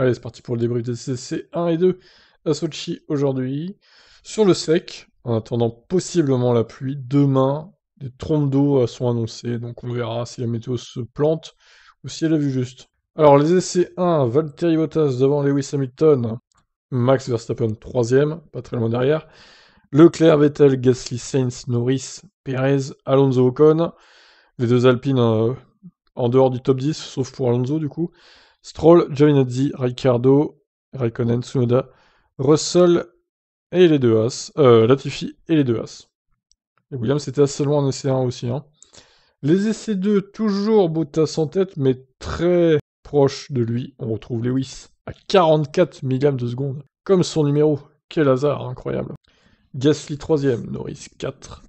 Allez, c'est parti pour le débrief des essais 1 et 2 à Sochi aujourd'hui. Sur le sec, en attendant possiblement la pluie, demain, des trompes d'eau euh, sont annoncées, donc on verra si la météo se plante ou si elle a vu juste. Alors les essais 1, Valtteri Bottas devant Lewis Hamilton, Max Verstappen 3ème, pas très loin derrière, Leclerc, Vettel, Gasly, Sainz, Norris, Perez, Alonso Ocon, les deux Alpines euh, en dehors du top 10, sauf pour Alonso du coup, Stroll, Giovinazzi, Riccardo, Raikkonen, Tsunoda, Russell et les deux As. Euh, Latifi et les deux As. Et Williams était assez loin en essai 1 aussi. Hein. Les essais 2, toujours Bottas en tête, mais très proche de lui. On retrouve Lewis à 44 millièmes de seconde. Comme son numéro. Quel hasard, incroyable. Gasly 3ème, Norris 4.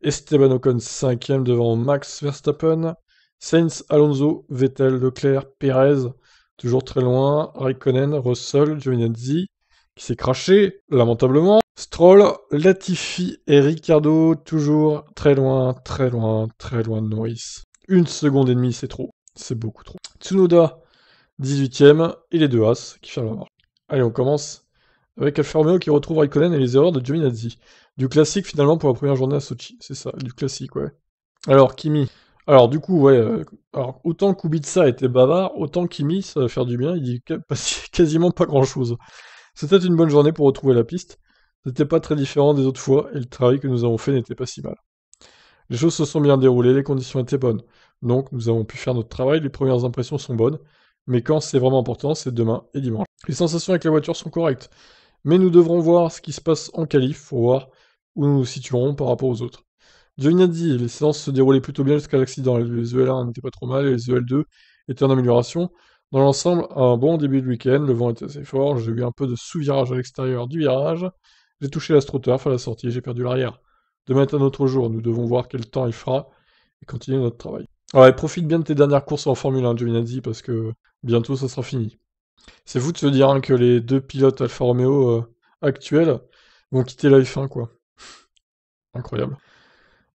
Esteban Ocon 5ème devant Max Verstappen. Sainz, Alonso, Vettel, Leclerc, Perez, toujours très loin, Raikkonen, Russell, Giovinazzi, qui s'est craché, lamentablement. Stroll, Latifi et Ricardo, toujours très loin, très loin, très loin de Norris. Une seconde et demie, c'est trop. C'est beaucoup trop. Tsunoda, 18ème, et les deux As qui ferment la marche. Allez, on commence avec Alfa Romeo qui retrouve Raikkonen et les erreurs de Giovinazzi. Du classique finalement pour la première journée à Sochi. C'est ça, du classique, ouais. Alors, Kimi, alors du coup, ouais, euh, alors, autant Kubica était bavard, autant Kimi, ça va faire du bien, il dit quasiment pas grand-chose. C'était une bonne journée pour retrouver la piste, c'était pas très différent des autres fois, et le travail que nous avons fait n'était pas si mal. Les choses se sont bien déroulées, les conditions étaient bonnes, donc nous avons pu faire notre travail, les premières impressions sont bonnes, mais quand c'est vraiment important, c'est demain et dimanche. Les sensations avec la voiture sont correctes, mais nous devrons voir ce qui se passe en qualif pour voir où nous nous situerons par rapport aux autres. Giovinazzi, dit les séances se déroulaient plutôt bien jusqu'à l'accident. Les EL1 n'étaient pas trop mal et les EL2 étaient en amélioration. Dans l'ensemble, un bon début de week-end, le vent était assez fort, j'ai eu un peu de sous-virage à l'extérieur du virage, j'ai touché l'astroturf à la sortie, j'ai perdu l'arrière. Demain est un autre jour, nous devons voir quel temps il fera et continuer notre travail. Ouais, profite bien de tes dernières courses en Formule 1, Giovinazzi, parce que bientôt ça sera fini. C'est fou de se dire hein, que les deux pilotes Alfa Romeo euh, actuels vont quitter la F1, quoi. Incroyable.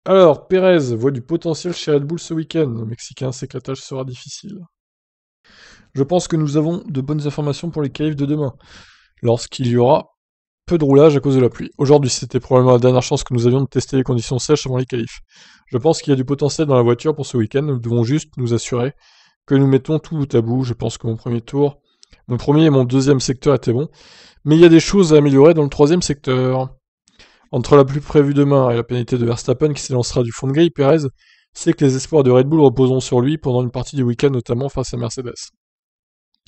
Alors, Pérez voit du potentiel chez Red Bull ce week-end. Le Mexicain, tâche sera difficile. Je pense que nous avons de bonnes informations pour les califs de demain, lorsqu'il y aura peu de roulage à cause de la pluie. Aujourd'hui, c'était probablement la dernière chance que nous avions de tester les conditions sèches avant les califs. Je pense qu'il y a du potentiel dans la voiture pour ce week-end. Nous devons juste nous assurer que nous mettons tout bout à bout. Je pense que mon premier tour, mon premier et mon deuxième secteur étaient bons, mais il y a des choses à améliorer dans le troisième secteur. Entre la plus prévue demain et la pénalité de Verstappen qui s'élancera du fond de grille, Perez sait que les espoirs de Red Bull reposeront sur lui pendant une partie du week-end, notamment face à Mercedes.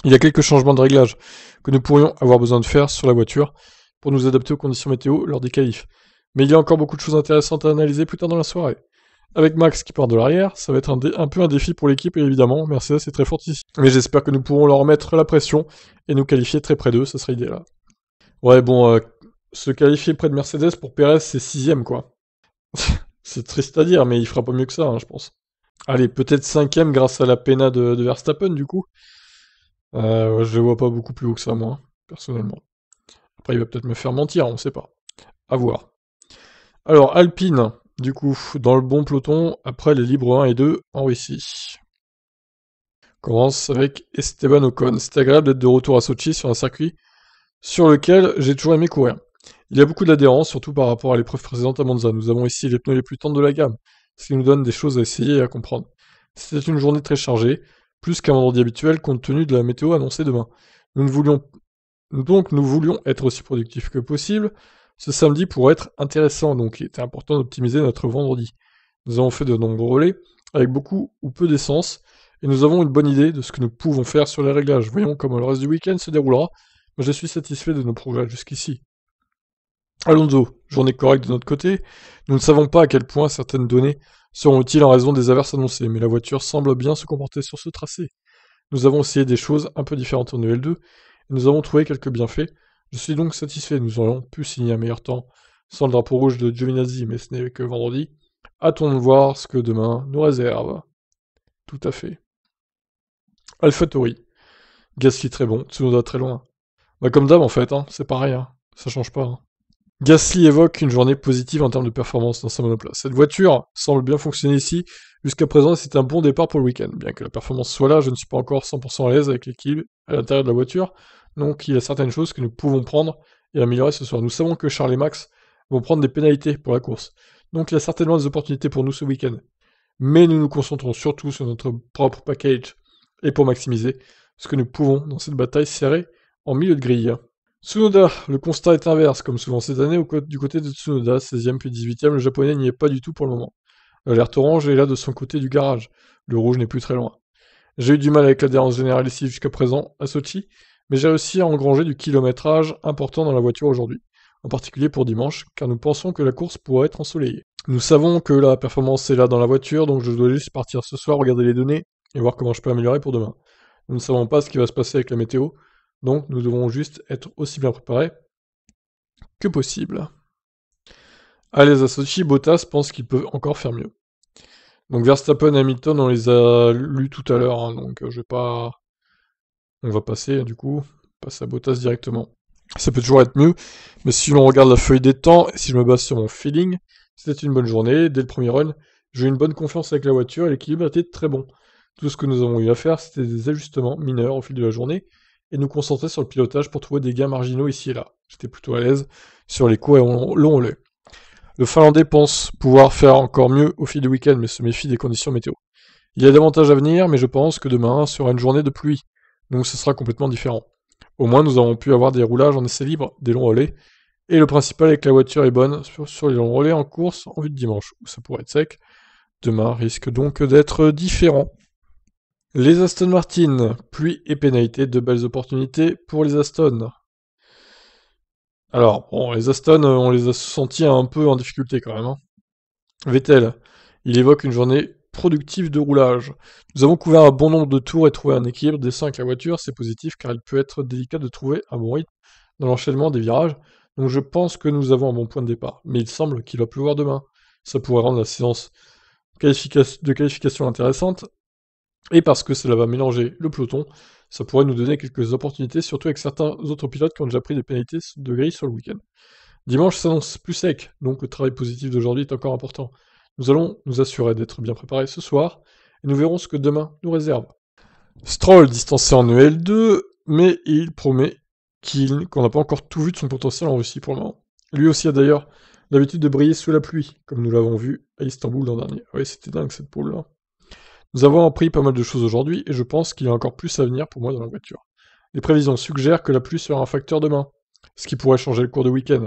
Il y a quelques changements de réglage que nous pourrions avoir besoin de faire sur la voiture pour nous adapter aux conditions météo lors des qualifs. Mais il y a encore beaucoup de choses intéressantes à analyser plus tard dans la soirée. Avec Max qui part de l'arrière, ça va être un, peu un défi pour l'équipe et évidemment Mercedes est très fort ici. Mais j'espère que nous pourrons leur mettre la pression et nous qualifier très près d'eux, ça serait idéal. Ouais bon, euh, se qualifier près de Mercedes pour Perez, c'est sixième, quoi. c'est triste à dire, mais il fera pas mieux que ça, hein, je pense. Allez, peut-être cinquième grâce à la pena de, Verstappen, du coup. Euh, je le vois pas beaucoup plus haut que ça, moi, personnellement. Après, il va peut-être me faire mentir, on sait pas. À voir. Alors, Alpine, du coup, dans le bon peloton, après les libres 1 et 2 en Russie. commence avec Esteban Ocon. C'est agréable d'être de retour à Sochi sur un circuit sur lequel j'ai toujours aimé courir. Il y a beaucoup d'adhérence, surtout par rapport à l'épreuve précédente à Monza. Nous avons ici les pneus les plus tendres de la gamme, ce qui nous donne des choses à essayer et à comprendre. C'était une journée très chargée, plus qu'un vendredi habituel compte tenu de la météo annoncée demain. Nous ne voulions donc nous voulions être aussi productifs que possible ce samedi pour être intéressant, donc il était important d'optimiser notre vendredi. Nous avons fait de nombreux relais, avec beaucoup ou peu d'essence, et nous avons une bonne idée de ce que nous pouvons faire sur les réglages. Voyons comment le reste du week-end se déroulera. mais je suis satisfait de nos progrès jusqu'ici. Alonso, journée correcte de notre côté. Nous ne savons pas à quel point certaines données seront utiles en raison des averses annoncées, mais la voiture semble bien se comporter sur ce tracé. Nous avons essayé des choses un peu différentes en l 2 et nous avons trouvé quelques bienfaits. Je suis donc satisfait, nous aurions pu signer un meilleur temps sans le drapeau rouge de Giovinazzi, mais ce n'est que vendredi. Hâtons de voir ce que demain nous réserve. Tout à fait. Tori. Gasly très bon, Tsunoda très loin. Bah comme d'hab en fait, hein. c'est pareil, rien. Hein. ça change pas. Hein. Gasly évoque une journée positive en termes de performance dans sa monoplace. Cette voiture semble bien fonctionner ici. Jusqu'à présent, c'est un bon départ pour le week-end. Bien que la performance soit là, je ne suis pas encore 100% à l'aise avec l'équilibre à l'intérieur de la voiture. Donc il y a certaines choses que nous pouvons prendre et améliorer ce soir. Nous savons que Charles et Max vont prendre des pénalités pour la course. Donc il y a certainement des opportunités pour nous ce week-end. Mais nous nous concentrons surtout sur notre propre package et pour maximiser ce que nous pouvons dans cette bataille serrée en milieu de grille. Tsunoda, le constat est inverse, comme souvent cette année, du côté de Tsunoda, 16e puis 18e, le japonais n'y est pas du tout pour le moment. L'alerte orange est là de son côté du garage, le rouge n'est plus très loin. J'ai eu du mal avec l'adhérence générale ici jusqu'à présent, à Sochi, mais j'ai réussi à engranger du kilométrage important dans la voiture aujourd'hui, en particulier pour dimanche, car nous pensons que la course pourrait être ensoleillée. Nous savons que la performance est là dans la voiture, donc je dois juste partir ce soir, regarder les données et voir comment je peux améliorer pour demain. Nous ne savons pas ce qui va se passer avec la météo, donc nous devons juste être aussi bien préparés que possible. Allez, les Bottas pense qu'ils peuvent encore faire mieux. Donc Verstappen et Hamilton, on les a lus tout à l'heure, hein, donc euh, je vais pas. On va passer hein, du coup, passe à Bottas directement. Ça peut toujours être mieux, mais si l'on regarde la feuille des temps, et si je me base sur mon feeling, c'était une bonne journée. Dès le premier run, j'ai eu une bonne confiance avec la voiture et l'équilibre était très bon. Tout ce que nous avons eu à faire, c'était des ajustements mineurs au fil de la journée, et nous concentrer sur le pilotage pour trouver des gains marginaux ici et là. J'étais plutôt à l'aise sur les cours et long relais. Le Finlandais pense pouvoir faire encore mieux au fil du week-end, mais se méfie des conditions météo. Il y a davantage à venir, mais je pense que demain sera une journée de pluie, donc ce sera complètement différent. Au moins, nous avons pu avoir des roulages en essai libre, des longs relais, et le principal est que la voiture est bonne sur les longs relais en course en vue de dimanche, où ça pourrait être sec. Demain risque donc d'être différent. Les Aston Martin, pluie et pénalité, de belles opportunités pour les Aston. Alors, bon, les Aston, euh, on les a sentis un peu en difficulté quand même. Hein. Vettel, il évoque une journée productive de roulage. Nous avons couvert un bon nombre de tours et trouvé un équilibre des avec la voiture, c'est positif car il peut être délicat de trouver à bon rythme dans l'enchaînement des virages, donc je pense que nous avons un bon point de départ. Mais il semble qu'il va pleuvoir demain. Ça pourrait rendre la séance de qualification intéressante, et parce que cela va mélanger le peloton, ça pourrait nous donner quelques opportunités, surtout avec certains autres pilotes qui ont déjà pris des pénalités de grille sur le week-end. Dimanche s'annonce plus sec, donc le travail positif d'aujourd'hui est encore important. Nous allons nous assurer d'être bien préparés ce soir, et nous verrons ce que demain nous réserve. Stroll distancé en EL2, mais il promet qu'on n'a pas encore tout vu de son potentiel en Russie pour le moment. Lui aussi a d'ailleurs l'habitude de briller sous la pluie, comme nous l'avons vu à Istanbul l'an dernier. Oui, c'était dingue cette poule-là. Nous avons appris pas mal de choses aujourd'hui et je pense qu'il y a encore plus à venir pour moi dans la voiture. Les prévisions suggèrent que la pluie sera un facteur demain, ce qui pourrait changer le cours de week-end.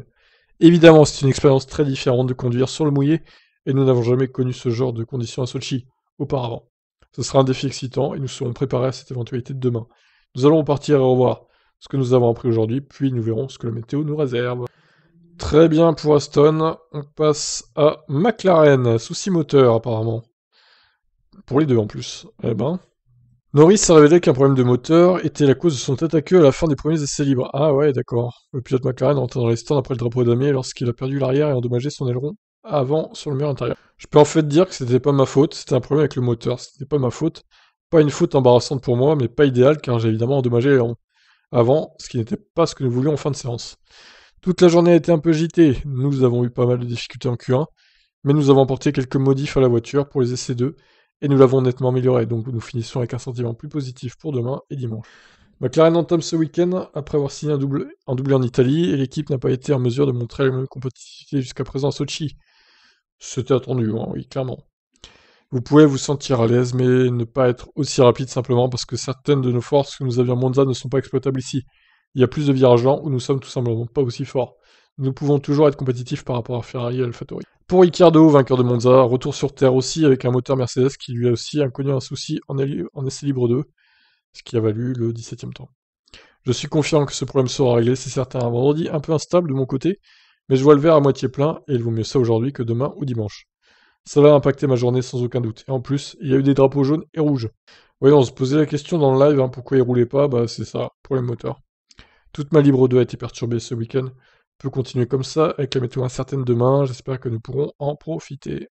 Évidemment, c'est une expérience très différente de conduire sur le mouillé et nous n'avons jamais connu ce genre de conditions à Sochi auparavant. Ce sera un défi excitant et nous serons préparés à cette éventualité de demain. Nous allons partir et revoir ce que nous avons appris aujourd'hui, puis nous verrons ce que la météo nous réserve. Très bien pour Aston, on passe à McLaren, souci moteur apparemment pour les deux en plus. Eh ben. Norris a révélé qu'un problème de moteur était la cause de son tête à queue à la fin des premiers essais libres. Ah ouais, d'accord. Le pilote McLaren rentre dans les stands après le drapeau damier lorsqu'il a perdu l'arrière et endommagé son aileron avant sur le mur intérieur. Je peux en fait dire que c'était pas ma faute, c'était un problème avec le moteur, c'était pas ma faute. Pas une faute embarrassante pour moi, mais pas idéale car j'ai évidemment endommagé l'aileron avant, ce qui n'était pas ce que nous voulions en fin de séance. Toute la journée a été un peu agitée, nous avons eu pas mal de difficultés en Q1, mais nous avons apporté quelques modifs à la voiture pour les essais 2 et nous l'avons nettement amélioré, donc nous finissons avec un sentiment plus positif pour demain et dimanche. McLaren entame ce week-end après avoir signé un doublé en double en Italie et l'équipe n'a pas été en mesure de montrer la même compétitivité jusqu'à présent à Sochi. C'était attendu, hein, oui, clairement. Vous pouvez vous sentir à l'aise, mais ne pas être aussi rapide simplement parce que certaines de nos forces que nous avions à Monza ne sont pas exploitables ici. Il y a plus de virages lents où nous sommes tout simplement pas aussi forts. Nous pouvons toujours être compétitifs par rapport à Ferrari et AlphaTauri. Pour Ricciardo, vainqueur de Monza, retour sur Terre aussi avec un moteur Mercedes qui lui a aussi inconnu un souci en, en essai libre 2, ce qui a valu le 17e temps. Je suis confiant que ce problème sera réglé, c'est certain, un vendredi un peu instable de mon côté, mais je vois le verre à moitié plein et il vaut mieux ça aujourd'hui que demain ou dimanche. Ça a impacté ma journée sans aucun doute. Et en plus, il y a eu des drapeaux jaunes et rouges. Voyons, on se posait la question dans le live, hein, pourquoi il roulait pas, bah c'est ça, pour problème moteur. Toute ma libre 2 a été perturbée ce week-end peut continuer comme ça, avec la météo incertaine demain, j'espère que nous pourrons en profiter.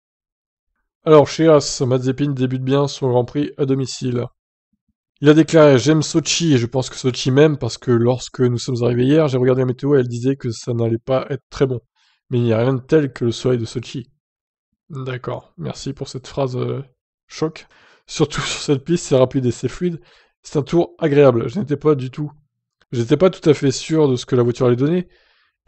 Alors chez As, Mazepin débute bien son Grand Prix à domicile. Il a déclaré J'aime Sochi, et je pense que Sochi m'aime, parce que lorsque nous sommes arrivés hier, j'ai regardé la météo et elle disait que ça n'allait pas être très bon. Mais il n'y a rien de tel que le soleil de Sochi. D'accord, merci pour cette phrase euh, choc. Surtout sur cette piste, c'est rapide et c'est fluide. C'est un tour agréable, je n'étais pas du tout. J'étais pas tout à fait sûr de ce que la voiture allait donner,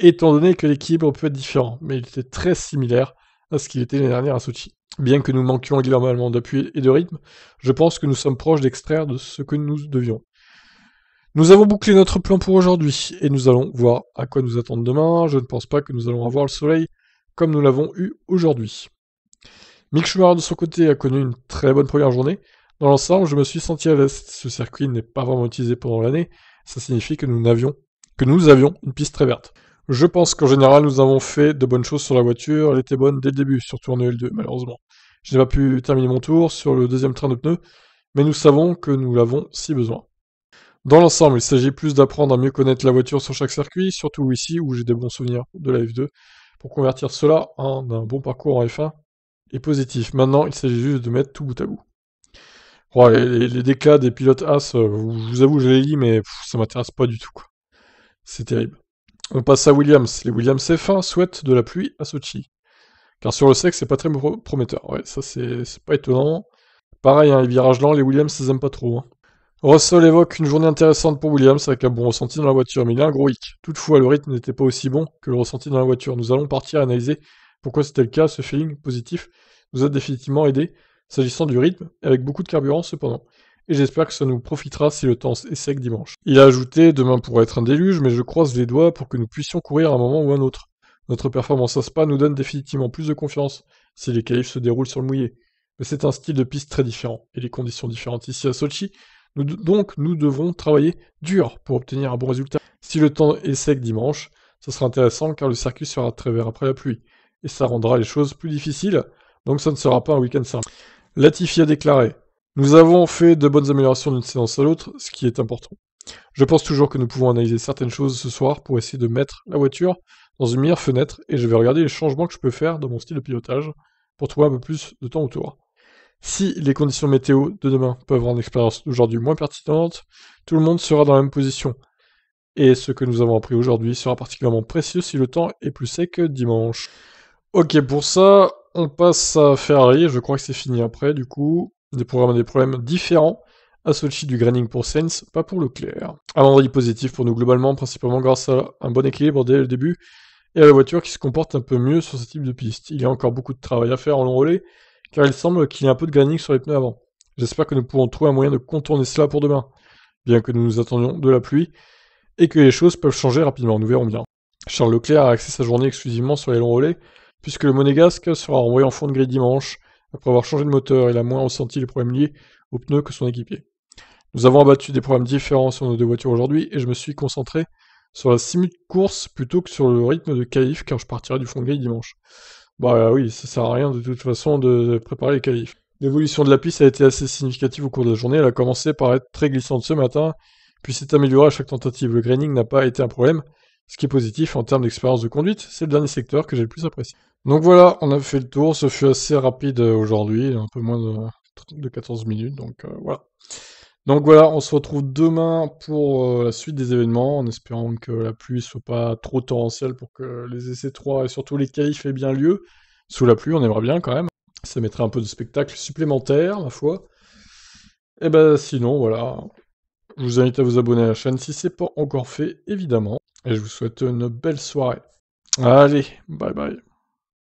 étant donné que l'équilibre peut être différent, mais il était très similaire à ce qu'il était l'année dernière à Sochi. Bien que nous manquions globalement d'appui et de rythme, je pense que nous sommes proches d'extraire de ce que nous devions. Nous avons bouclé notre plan pour aujourd'hui et nous allons voir à quoi nous attendre demain. Je ne pense pas que nous allons avoir le soleil comme nous l'avons eu aujourd'hui. Mick Schumacher de son côté a connu une très bonne première journée. Dans l'ensemble, je me suis senti à l'est. Ce circuit n'est pas vraiment utilisé pendant l'année. Ça signifie que nous n'avions que nous avions une piste très verte. Je pense qu'en général, nous avons fait de bonnes choses sur la voiture. Elle était bonne dès le début, surtout en EL2, malheureusement. Je n'ai pas pu terminer mon tour sur le deuxième train de pneus, mais nous savons que nous l'avons si besoin. Dans l'ensemble, il s'agit plus d'apprendre à mieux connaître la voiture sur chaque circuit, surtout ici où j'ai des bons souvenirs de la F2, pour convertir cela en un bon parcours en F1 et positif. Maintenant, il s'agit juste de mettre tout bout à bout. les, déclats des pilotes As, euh, je vous avoue, je les lis, mais ça m'intéresse pas du tout. C'est terrible. On passe à Williams. Les Williams F1 souhaitent de la pluie à Sochi. Car sur le sec, c'est pas très prometteur. Ouais, ça c'est pas étonnant. Pareil, hein, les virages lents, les Williams, ils aiment pas trop. Hein. Russell évoque une journée intéressante pour Williams avec un bon ressenti dans la voiture, mais il a un gros hic. Toutefois, le rythme n'était pas aussi bon que le ressenti dans la voiture. Nous allons partir analyser pourquoi c'était le cas. Ce feeling positif nous a définitivement aidé s'agissant du rythme, avec beaucoup de carburant cependant et j'espère que ça nous profitera si le temps est sec dimanche. Il a ajouté Demain pourrait être un déluge, mais je croise les doigts pour que nous puissions courir à un moment ou un autre. Notre performance à Spa nous donne définitivement plus de confiance si les qualifs se déroulent sur le mouillé. Mais c'est un style de piste très différent et les conditions différentes ici à Sochi. donc nous devons travailler dur pour obtenir un bon résultat. Si le temps est sec dimanche, ça sera intéressant car le circuit sera très vert après la pluie et ça rendra les choses plus difficiles. Donc ça ne sera pas un week-end simple. Latifi a déclaré nous avons fait de bonnes améliorations d'une séance à l'autre, ce qui est important. Je pense toujours que nous pouvons analyser certaines choses ce soir pour essayer de mettre la voiture dans une meilleure fenêtre et je vais regarder les changements que je peux faire dans mon style de pilotage pour trouver un peu plus de temps autour. Si les conditions météo de demain peuvent rendre l'expérience d'aujourd'hui moins pertinente, tout le monde sera dans la même position. Et ce que nous avons appris aujourd'hui sera particulièrement précieux si le temps est plus sec que dimanche. Ok, pour ça, on passe à Ferrari. Je crois que c'est fini après, du coup des programmes des problèmes différents à Sochi du graining pour Sense, pas pour Leclerc. Un vendredi positif pour nous globalement, principalement grâce à un bon équilibre dès le début et à la voiture qui se comporte un peu mieux sur ce type de piste. Il y a encore beaucoup de travail à faire en long relais, car il semble qu'il y ait un peu de graining sur les pneus avant. J'espère que nous pourrons trouver un moyen de contourner cela pour demain, bien que nous nous attendions de la pluie, et que les choses peuvent changer rapidement, nous verrons bien. Charles Leclerc a axé sa journée exclusivement sur les longs relais, puisque le Monégasque sera renvoyé en fond de grille dimanche, après avoir changé de moteur, il a moins ressenti les problèmes liés aux pneus que son équipier. Nous avons abattu des problèmes différents sur nos deux voitures aujourd'hui et je me suis concentré sur la 6 de course plutôt que sur le rythme de qualif car je partirai du fond de grille dimanche. Bah oui, ça sert à rien de toute façon de préparer les qualifs. L'évolution de la piste a été assez significative au cours de la journée. Elle a commencé par être très glissante ce matin, puis s'est améliorée à chaque tentative. Le graining n'a pas été un problème, ce qui est positif en termes d'expérience de conduite. C'est le dernier secteur que j'ai le plus apprécié. Donc voilà, on a fait le tour, ce fut assez rapide euh, aujourd'hui, un peu moins de, 14 minutes, donc euh, voilà. Donc voilà, on se retrouve demain pour euh, la suite des événements, en espérant que la pluie soit pas trop torrentielle pour que les essais 3 et surtout les qualifs aient bien lieu. Sous la pluie, on aimerait bien quand même. Ça mettrait un peu de spectacle supplémentaire, ma foi. Et eh ben sinon, voilà. Je vous invite à vous abonner à la chaîne si c'est pas encore fait, évidemment. Et je vous souhaite une belle soirée. Allez, bye bye.